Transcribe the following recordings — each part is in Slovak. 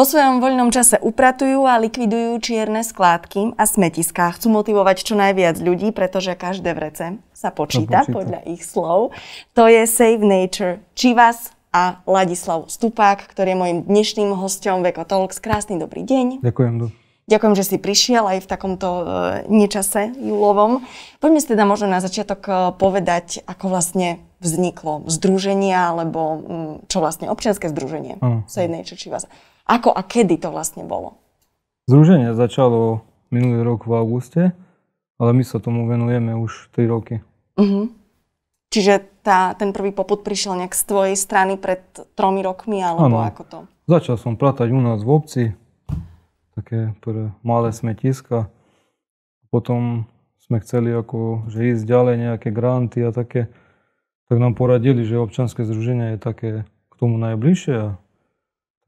Vo svojom voľnom čase upratujú a likvidujú čierne skládky a smetiská. Chcú motivovať čo najviac ľudí, pretože každé vrece sa počíta, počíta. podľa ich slov. To je Save Nature Čivas a Ladislav Stupák, ktorý je môjim dnešným hostom v Talks. Krásny dobrý deň. Ďakujem. Ďakujem, že si prišiel aj v takomto e, nečase júlovom. Poďme si teda možno na začiatok e, povedať, ako vlastne vzniklo združenie, alebo mm, čo vlastne občianske združenie Save Nature Chivas. Ako a kedy to vlastne bolo? Združenie začalo minulý rok v auguste, ale my sa tomu venujeme už 3 roky. Uh-huh. Čiže tá, ten prvý poput prišiel nejak z tvojej strany pred tromi rokmi, alebo ano. ako to? Začal som pratať u nás v obci, také pre malé smetiska. Potom sme chceli ako, že ísť ďalej, nejaké granty a také, tak nám poradili, že občanské združenie je také k tomu najbližšie a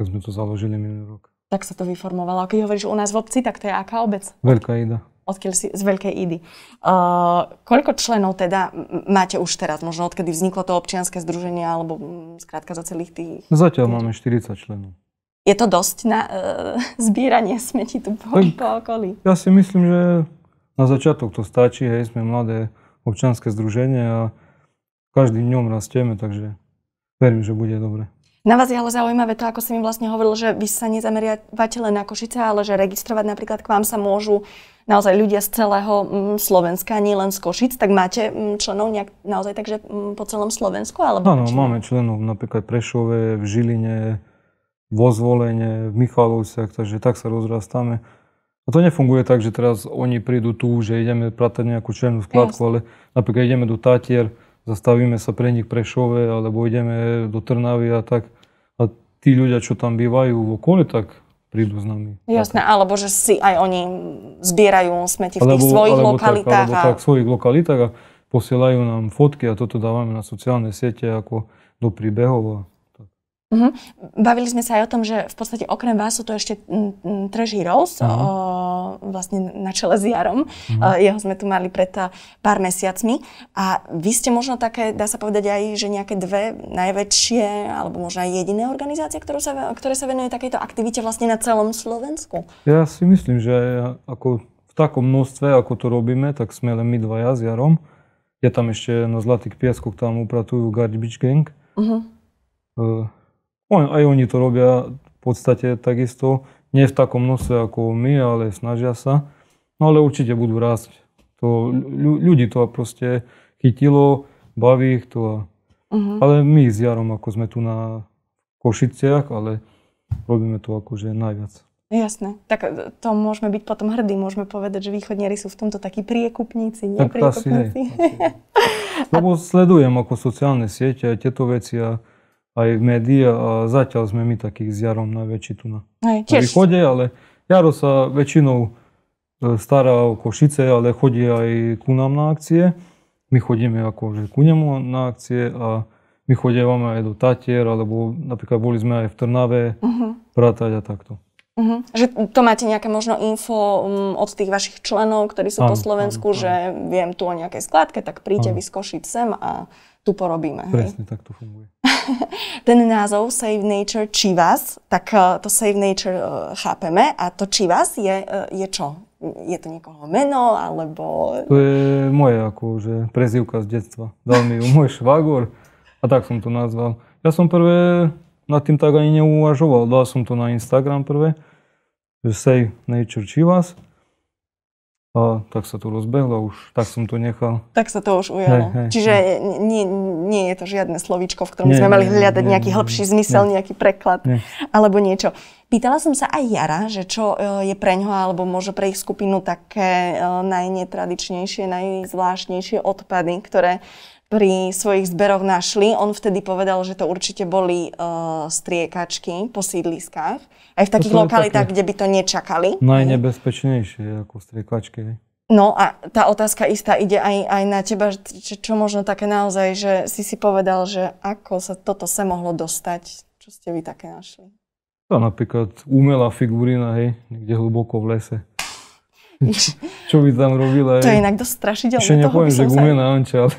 keď sme to založili minulý rok. Tak sa to vyformovalo. keď hovoríš u nás v obci, tak to je aká obec? Veľká Ida. Odkiaľ si z Veľkej Idy. Uh, koľko členov teda máte už teraz? Možno odkedy vzniklo to občianske združenie, alebo skrátka za celých tých... No zatiaľ tých... máme 40 členov. Je to dosť na uh, zbieranie smeti, tu po, tak, po okolí? Ja si myslím, že na začiatok to stačí. Hej, sme mladé občianske združenie a každým dňom rastieme, takže verím, že bude dobre. Na vás je ale zaujímavé to, ako si mi vlastne hovoril, že vy sa nezameriavate len na Košice, ale že registrovať napríklad k vám sa môžu naozaj ľudia z celého mm, Slovenska, nie len z Košic, tak máte mm, členov nejak naozaj takže mm, po celom Slovensku? Alebo Áno, či... máme členov napríklad Prešove, v Žiline, vo Zvolene, v Michalovciach, takže tak sa rozrastáme. A to nefunguje tak, že teraz oni prídu tu, že ideme pratať nejakú členú skladku, Jasne. ale napríklad ideme do Tatier, zastavíme sa pre nich Prešove alebo ideme do Trnavy a tak. A tí ľudia, čo tam bývajú v okolí, tak prídu s nami. Jasné, tak. alebo že si aj oni zbierajú smeti v tých svojich alebo lokalitách. Tak, alebo a... tak v svojich lokalitách a posielajú nám fotky a toto dávame na sociálne siete ako do príbehov. Uh-huh. Bavili sme sa aj o tom, že v podstate okrem vás sú to ešte Trash Heroes, uh-huh. o, vlastne na čele s Jarom. Uh-huh. Jeho sme tu mali pred pár mesiacmi. A vy ste možno také, dá sa povedať aj, že nejaké dve najväčšie, alebo možno aj jediné organizácie, ktorú sa, ktoré sa venuje takejto aktivite vlastne na celom Slovensku. Ja si myslím, že ako v takom množstve, ako to robíme, tak sme len my dva s Jarom. Je tam ešte na Zlatých piaskoch, tam upratujú Garbage Gang. Uh-huh. On, aj oni to robia v podstate takisto, nie v takom množstve ako my, ale snažia sa. No ale určite budú rásť. To, ľudí to proste chytilo, baví ich to. Uh-huh. Ale my s Jarom, ako sme tu na Košiciach, ale robíme to akože najviac. Jasné. Tak e, to môžeme byť potom hrdí, môžeme povedať, že východniari sú v tomto takí priekupníci, nepriekupníci. Tak asi, asi. Lebo sledujem ako sociálne siete aj tieto veci a aj v médii a zatiaľ sme my takých s Jarom najväčší tu na, aj, na východe, ale Jaro sa väčšinou e, stará o Košice, ale chodí aj ku nám na akcie. My chodíme akože ku nemu na akcie a my chodívame aj do Tatier, alebo napríklad boli sme aj v Trnave, uh-huh. Mhm. Pratať a takto. Uh-huh. Že to máte nejaké možno info um, od tých vašich členov, ktorí sú áno, po Slovensku, áno, že áno. viem tu o nejakej skladke, tak príďte vy z Košic sem a tu porobíme. Presne hej? tak to funguje. ten názov Save Nature Chivas, tak eh, to Save Nature eh, chápeme a to Chivas je, eh, je čo? Je to niekoho meno, alebo... To je moje akože prezivka z detstva. Dal mi ju môj švagor a tak som to nazval. Ja som prvé nad tým tak ani neuvažoval. Dal som to na Instagram prvé, že Save Nature Chivas. A tak sa tu rozbehlo už, tak som to nechal. Tak sa to už ujalo. Hej, hej, Čiže hej. Nie, nie je to žiadne slovíčko, v ktorom nie, sme mali hľadať nie, nejaký nie, hĺbší zmysel, nie, nejaký preklad nie. alebo niečo. Pýtala som sa aj Jara, že čo e, je pre ňoho alebo môže pre ich skupinu také e, najnetradičnejšie, najzvláštnejšie odpady, ktoré pri svojich zberoch našli. On vtedy povedal, že to určite boli uh, striekačky po sídliskách. Aj v takých lokalitách, také. kde by to nečakali. Najnebezpečnejšie ako striekačky. No a tá otázka istá ide aj, aj na teba, čo, čo možno také naozaj, že si si povedal, že ako sa toto sa mohlo dostať, čo ste vy také našli? To napríklad umelá figurína, hej, niekde hlboko v lese. Čo by tam robila? To je inak dosť strašidelné. Ešte nepoviem, že gumená Anča, ale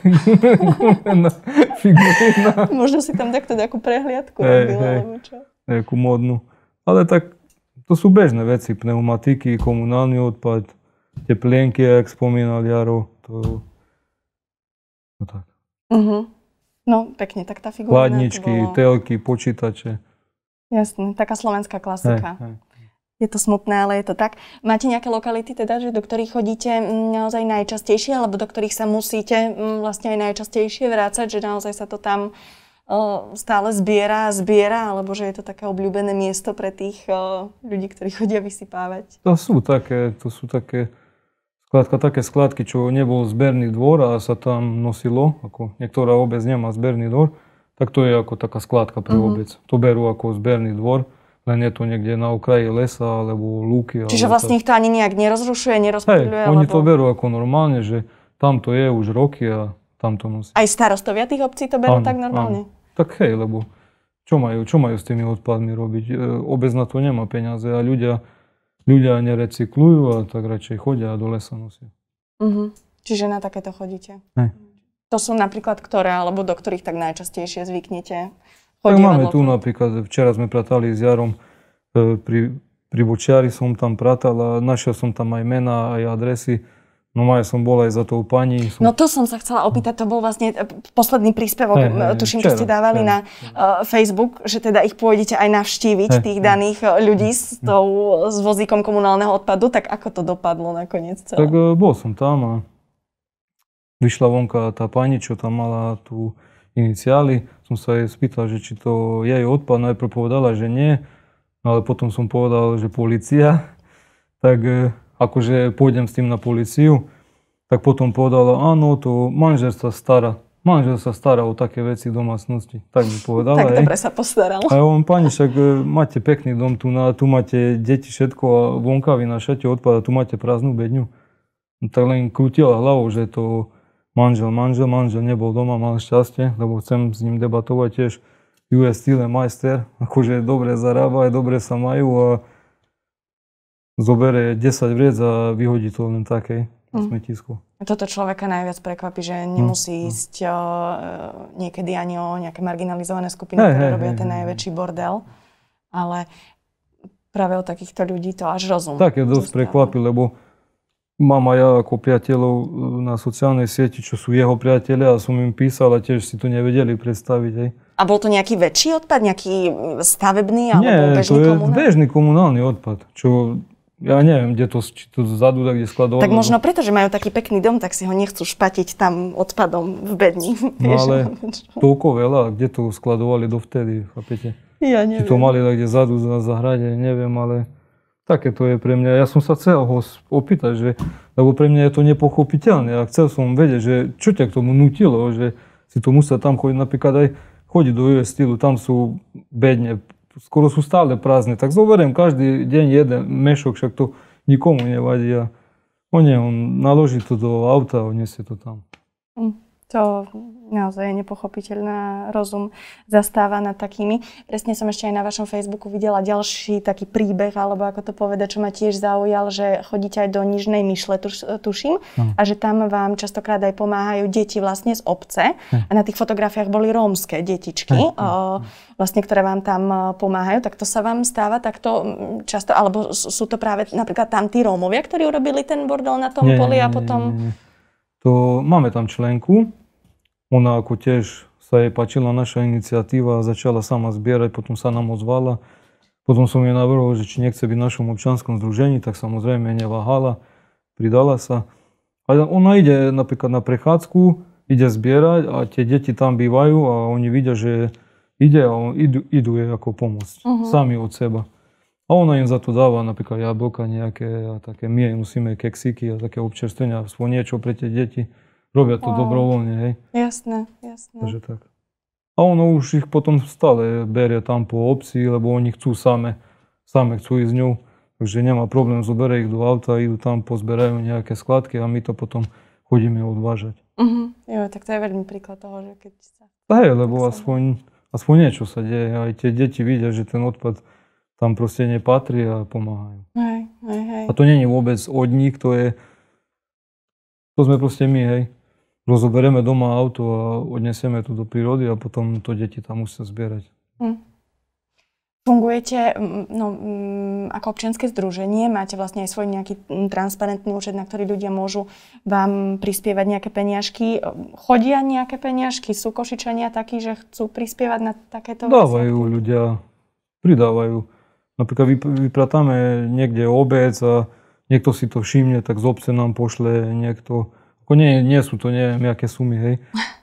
gumená figurína. Možno si tam takto nejakú prehliadku hey, robila, hey, alebo čo? Nejakú modnú. Ale tak to sú bežné veci, pneumatiky, komunálny odpad, plienky, jak spomínal Jaro, to... No tak. Uh-huh. No, pekne, tak tá figurina... Chladničky, telky, počítače. Jasne, taká slovenská klasika. Hey, hey. Je to smutné, ale je to tak. Máte nejaké lokality, teda, že do ktorých chodíte mm, naozaj najčastejšie, alebo do ktorých sa musíte mm, vlastne aj najčastejšie vrácať, že naozaj sa to tam e, stále zbiera a zbiera, alebo že je to také obľúbené miesto pre tých e, ľudí, ktorí chodia vysypávať? To sú také, to sú také skládka, také skládky, čo nebol zberný dvor a sa tam nosilo, ako niektorá obec nemá zberný dvor, tak to je ako taká skládka pre uh-huh. obec. To berú ako zberný dvor, len je to niekde na okraji lesa alebo lúky. Čiže alebo vlastne tak. ich to ani nejak nerozrušuje, nerozptýľuje? Hej, oni alebo... to berú ako normálne, že tam to je už roky a tam to nosí. Aj starostovia tých obcí to berú ano, tak normálne? Ano. Tak hej, lebo čo majú, čo majú s tými odpadmi robiť? E, Obec na to nemá peniaze a ľudia, ľudia nerecyklujú a tak radšej chodia a do lesa nosia. Uh-huh. Čiže na takéto chodíte? Hey. To sú napríklad ktoré, alebo do ktorých tak najčastejšie zvyknete? Tak máme tu napríklad, včera sme pratali s Jarom e, pri, pri Bočiari som tam pratal a našiel som tam aj mená, aj adresy. No aj som bol aj za tou pani. Som... No to som sa chcela opýtať, to bol vlastne e, posledný príspevok, hey, e, hey, tuším, čo ste dávali hey, na uh, Facebook, že teda ich pôjdete aj navštíviť, hey, tých hey. daných ľudí s, tou, s vozíkom komunálneho odpadu, tak ako to dopadlo nakoniec celé? Tak uh, bol som tam a vyšla vonka tá pani, čo tam mala tú iniciály. Som sa jej spýtal, že či to je jej odpad, no, najprv povedala, že nie, no, ale potom som povedal, že policia. Tak e, akože pôjdem s tým na policiu. Tak potom povedala, áno, to manžel sa stará. Manžel sa stará o také veci v domácnosti. Tak by povedala. tak dobre sa postaral. A vám, pani, však e, máte pekný dom tu, na, tu máte deti, všetko a vonka vy našate odpada, tu máte prázdnu bedňu. No, tak len krutila hlavou, že to manžel, manžel, manžel nebol doma, mal šťastie, lebo chcem s ním debatovať tiež US Steel majster, akože dobre zarába, aj dobre sa majú a zobere 10 vriec a vyhodí to len takej na mm. smetisku. Toto človeka najviac prekvapí, že nemusí mm. ísť o, eh, niekedy ani o nejaké marginalizované skupiny, hey, ktoré hey, robia hey, ten najväčší bordel, ale práve o takýchto ľudí to až rozum. Tak je dosť prekvapí, lebo Mám aj ja ako priateľov eh, na sociálnej sieti, čo sú jeho priatelia a som im písal a tiež si to nevedeli predstaviť. Hej. A bol to nejaký väčší odpad, nejaký stavebný alebo Nie, bežný to je komunál? bežný komunálny odpad, čo ja neviem, kde to, či to zadu, tak kde skladovali. Tak možno no. preto, že majú taký pekný dom, tak si ho nechcú špatiť tam odpadom v bedni. No ale toľko veľa, kde to skladovali dovtedy, chápete? Ja neviem. Či to mali tak kde zadu za, zahrade, neviem, ale Také to je pre mňa. Ja som sa chcel ho opýtať, že, lebo pre mňa je to nepochopiteľné. A chcel som vedieť, že čo ťa k tomu nutilo, že si to musia tam chodiť. Napríklad aj chodí do US stylu, tam sú bedne, skoro sú stále prázdne. Tak zoberiem každý deň jeden mešok, však to nikomu nevadí. A on, nie, on naloží to do auta a odniesie to tam. Mm to naozaj je nepochopiteľná rozum zastáva nad takými. Presne som ešte aj na vašom Facebooku videla ďalší taký príbeh, alebo ako to povedať, čo ma tiež zaujal, že chodíte aj do Nižnej myšle, tuš, tuším, no. a že tam vám častokrát aj pomáhajú deti vlastne z obce. No. A na tých fotografiách boli rómske detičky, no. o, hm, vlastne, ktoré vám tam pomáhajú. Tak to sa vám stáva takto často, alebo sú to práve napríklad tam tí Rómovia, ktorí urobili ten bordel na tom nie, poli a potom... Nie, nie, nie. To máme tam členku, ona ako tiež sa jej páčila naša iniciatíva a začala sama zbierať, potom sa nám ozvala. Potom som jej navrhol, že či nechce byť v našom občanskom združení, tak samozrejme neváhala, pridala sa. A ona ide napríklad na prechádzku, ide zbierať a tie deti tam bývajú a oni vidia, že ide a on, idú, idú jej ako pomôcť, uh-huh. sami od seba. A ona im za to dáva napríklad jablka nejaké a také, my jej nosíme keksiky a také občerstvenia, aspoň niečo pre tie deti robia to wow. dobrovoľne, hej. Jasné, jasné. Takže tak. A ono už ich potom stále berie tam po obci, lebo oni chcú same, same chcú ísť s ňou. Takže nemá problém, zoberie ich do auta, idú tam, pozberajú nejaké skladky a my to potom chodíme odvážať. Uh-huh. Jo, tak to je veľmi príklad toho, že keď sa... Hej, lebo aspoň, aspoň niečo sa deje. Aj tie deti vidia, že ten odpad tam proste nepatrí a pomáhajú. Hej, hej, hej. A to nie je vôbec od nich, to je... To sme proste my, hej rozoberieme no, doma auto a odnesieme to do prírody a potom to deti tam musia zbierať. Hm. Fungujete no, ako občianske združenie, máte vlastne aj svoj nejaký transparentný účet, na ktorý ľudia môžu vám prispievať nejaké peniažky. Chodia nejaké peniažky? Sú košičania takí, že chcú prispievať na takéto Dávajú veci? ľudia, pridávajú. Napríklad vypratáme niekde obec a niekto si to všimne, tak z obce nám pošle niekto ako nie, nie sú to neviem, nejaké sumy, hej.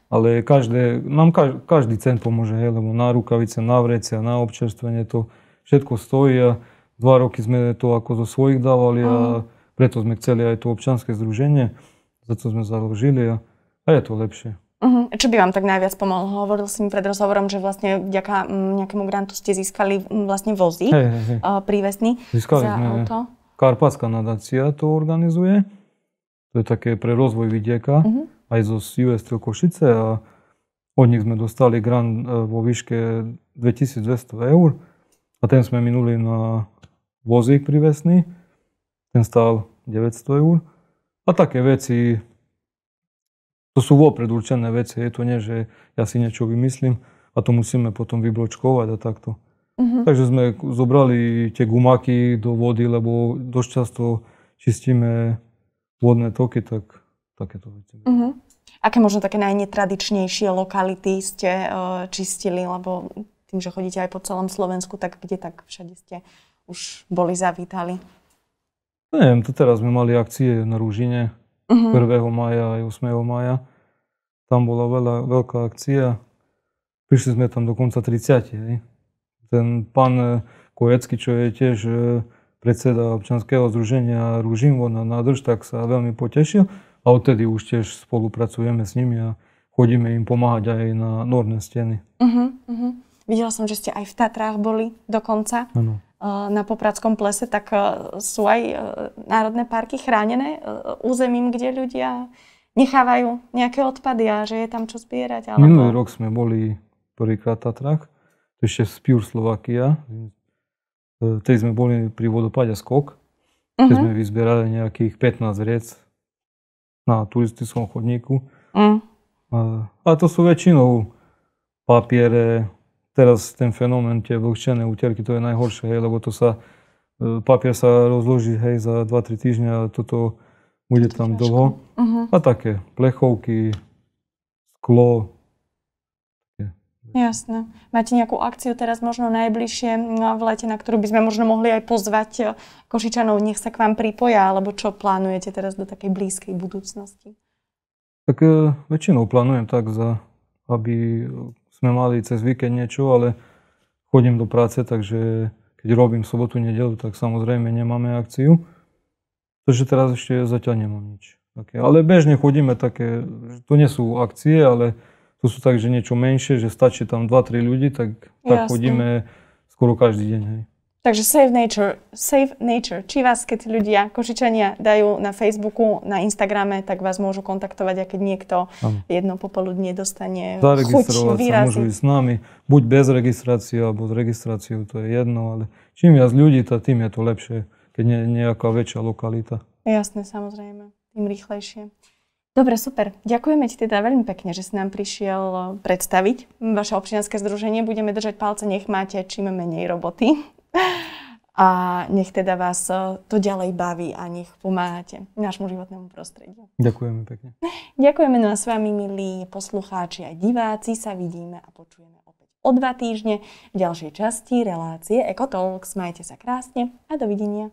Ale každé, nám každý, každý cen pomôže, hej, lebo na rukavice, na vrecia, na občerstvenie, to všetko stojí a dva roky sme to ako zo svojich dávali a preto sme chceli aj to občanské združenie, za to sme založili a, a je to lepšie. Uh-huh. Čo by vám tak najviac pomohlo? Hovoril si mi pred rozhovorom, že vlastne vďaka mm, nejakému grantu ste získali mm, vlastne vozy hey, hey, hey. Eh, prívesný za sme auto. Karpatská nadácia to organizuje. To je také pre rozvoj vidieka, uh-huh. aj zo US Košice a od nich sme dostali grant e, vo výške 2200 eur a ten sme minuli na vozík privesný, ten stál 900 eur. A také veci, to sú vopred určené veci, je to nie, že ja si niečo vymyslím a to musíme potom vybločkovať a takto. Uh-huh. Takže sme zobrali tie gumaky do vody, lebo dosť často čistíme vodné toky, tak takéto veci. Uh-huh. Mhm. Aké možno také najnetradičnejšie lokality ste uh, čistili, lebo tým, že chodíte aj po celom Slovensku, tak kde tak všade ste už boli zavítali? Neviem, to teraz sme mali akcie na Rúžine uh-huh. 1. maja aj 8. maja. Tam bola veľa, veľká akcia. Prišli sme tam dokonca 30. Hej. Ten pán e, Kojecký, čo je tiež e, predseda občanského združenia Rúžimvo na nádrž, tak sa veľmi potešil a odtedy už tiež spolupracujeme s nimi a chodíme im pomáhať aj na norné steny. Uh-huh, uh-huh. Videla som, že ste aj v Tatrách boli dokonca. Ano. E, na Popradskom plese, tak e, sú aj e, národné parky chránené územím, kde ľudia nechávajú nejaké odpady a že je tam čo zbierať. Alebo... Minulý rok sme boli prvýkrát v Tatrách, to ešte z Pure Slovakia, Tej sme boli pri vodopade Skok, uh-huh. kde sme vyzbierali nejakých 15 riec na turistickom chodníku. Uh-huh. A, to sú väčšinou papiere, teraz ten fenomén tie vlhčené úterky, to je najhoršie, hej, lebo to sa, э, papier sa rozloží hej, za 2-3 týždňa a toto bude tam dlho. Uh-huh. A také plechovky, sklo, Jasné. Máte nejakú akciu teraz možno najbližšie v lete, na ktorú by sme možno mohli aj pozvať e, Košičanov, nech sa k vám pripoja, alebo čo plánujete teraz do takej blízkej budúcnosti? Tak e, väčšinou plánujem tak, za, aby sme mali cez víkend niečo, ale chodím do práce, takže keď robím sobotu, nedelu, tak samozrejme nemáme akciu. Takže teraz ešte zatiaľ nemám nič. Také. Ale bežne chodíme také, to nie sú akcie, ale to sú tak, že niečo menšie, že stačí tam 2-3 ľudí, tak, tak chodíme skoro každý deň. Hej. Takže Save Nature, Save Nature. Či vás, keď ľudia, košičania dajú na Facebooku, na Instagrame, tak vás môžu kontaktovať a keď niekto ano. jedno popoludne dostane Zaregistrovať chuť sa môžu ísť s nami, buď bez registrácie, alebo s registráciou, to je jedno, ale čím viac ľudí, to, tým je to lepšie, keď nie je nejaká väčšia lokalita. Jasné, samozrejme, tým rýchlejšie. Dobre, super. Ďakujeme ti teda veľmi pekne, že si nám prišiel eh, predstaviť vaše občianske združenie. Budeme držať palce, nech máte čím menej roboty. A nech teda vás eh, to ďalej baví a nech pomáhate nášmu životnému prostrediu. Ďakujeme pekne. Ďakujeme no a s vami, milí poslucháči a diváci, sa vidíme a počujeme opäť o dva týždne v ďalšej časti relácie EcoTalks. Majte sa krásne a dovidenia.